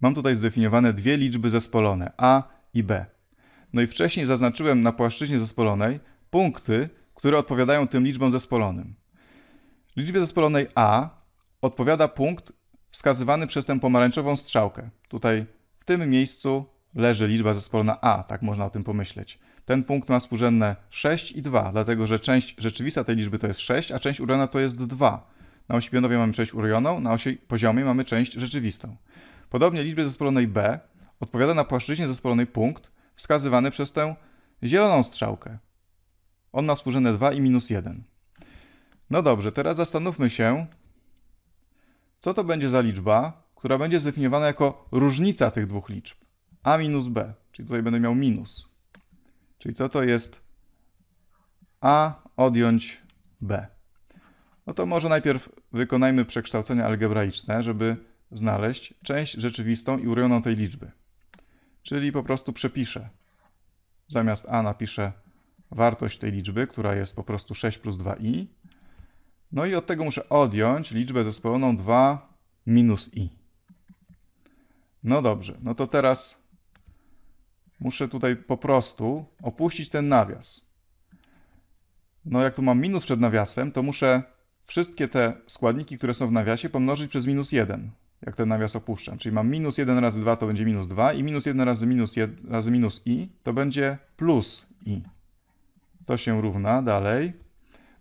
Mam tutaj zdefiniowane dwie liczby zespolone, A i B. No i wcześniej zaznaczyłem na płaszczyźnie zespolonej punkty, które odpowiadają tym liczbom zespolonym. Liczbie zespolonej A odpowiada punkt wskazywany przez tę pomarańczową strzałkę. Tutaj w tym miejscu leży liczba zespolona A, tak można o tym pomyśleć. Ten punkt ma współrzędne 6 i 2, dlatego że część rzeczywista tej liczby to jest 6, a część urojona to jest 2. Na osi pionowej mamy część urojoną, na osi poziomej mamy część rzeczywistą. Podobnie liczbie zespolonej b odpowiada na płaszczyźnie zespolonej punkt wskazywany przez tę zieloną strzałkę. On ma współrzędne 2 i minus 1. No dobrze, teraz zastanówmy się, co to będzie za liczba, która będzie zdefiniowana jako różnica tych dwóch liczb. a minus b, czyli tutaj będę miał minus. Czyli co to jest a odjąć b. No to może najpierw wykonajmy przekształcenia algebraiczne, żeby znaleźć część rzeczywistą i urojoną tej liczby. Czyli po prostu przepiszę. Zamiast a napiszę wartość tej liczby, która jest po prostu 6 plus 2i. No i od tego muszę odjąć liczbę zespoloną 2 minus i. No dobrze, no to teraz muszę tutaj po prostu opuścić ten nawias. No jak tu mam minus przed nawiasem, to muszę wszystkie te składniki, które są w nawiasie, pomnożyć przez minus 1 jak ten nawias opuszczam. Czyli mam minus 1 razy 2 to będzie minus 2 i minus 1 razy minus, 1, razy minus i to będzie plus i. To się równa dalej.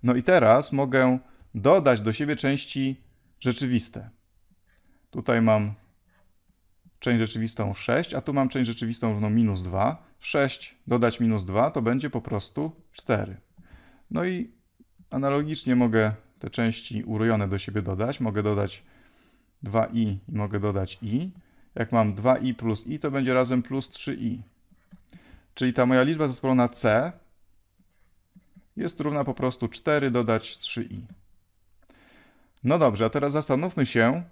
No i teraz mogę dodać do siebie części rzeczywiste. Tutaj mam część rzeczywistą 6, a tu mam część rzeczywistą równą minus 2. 6 dodać minus 2 to będzie po prostu 4. No i analogicznie mogę te części urojone do siebie dodać. Mogę dodać 2i i mogę dodać i. Jak mam 2i plus i, to będzie razem plus 3i. Czyli ta moja liczba zespolona c jest równa po prostu 4 dodać 3i. No dobrze, a teraz zastanówmy się,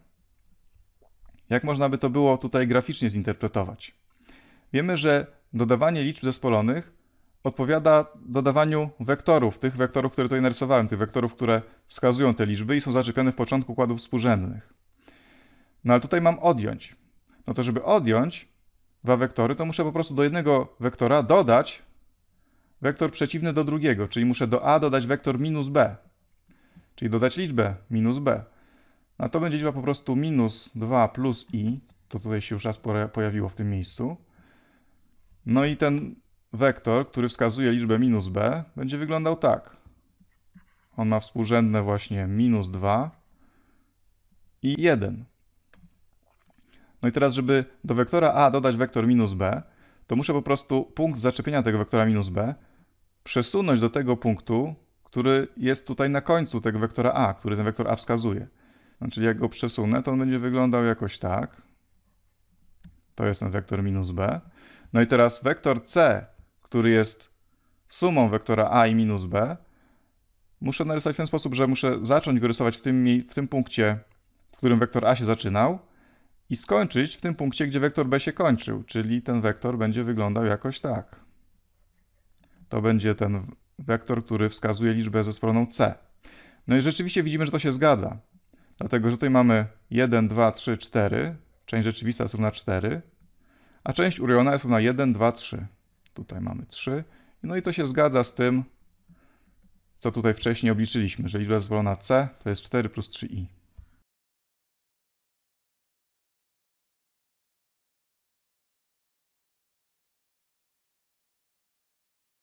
jak można by to było tutaj graficznie zinterpretować. Wiemy, że dodawanie liczb zespolonych odpowiada dodawaniu wektorów, tych wektorów, które tutaj narysowałem, tych wektorów, które wskazują te liczby i są zaczepione w początku układów współrzędnych. No ale tutaj mam odjąć. No to żeby odjąć dwa wektory, to muszę po prostu do jednego wektora dodać wektor przeciwny do drugiego, czyli muszę do a dodać wektor minus b, czyli dodać liczbę minus b. No to będzie liczba po prostu minus 2 plus i, to tutaj się już raz pojawiło w tym miejscu. No i ten wektor, który wskazuje liczbę minus b, będzie wyglądał tak. On ma współrzędne właśnie minus 2 i 1. No i teraz, żeby do wektora a dodać wektor minus b, to muszę po prostu punkt zaczepienia tego wektora minus b przesunąć do tego punktu, który jest tutaj na końcu tego wektora a, który ten wektor a wskazuje. Znaczy jak go przesunę, to on będzie wyglądał jakoś tak. To jest ten wektor minus b. No i teraz wektor c, który jest sumą wektora a i minus b, muszę narysować w ten sposób, że muszę zacząć go rysować w tym, w tym punkcie, w którym wektor a się zaczynał, i skończyć w tym punkcie, gdzie wektor b się kończył, czyli ten wektor będzie wyglądał jakoś tak. To będzie ten wektor, który wskazuje liczbę ze stroną c. No i rzeczywiście widzimy, że to się zgadza, dlatego że tutaj mamy 1, 2, 3, 4, część rzeczywista jest równa 4, a część urojona jest równa 1, 2, 3. Tutaj mamy 3, no i to się zgadza z tym, co tutaj wcześniej obliczyliśmy, że liczba zezwolona c to jest 4 plus 3i.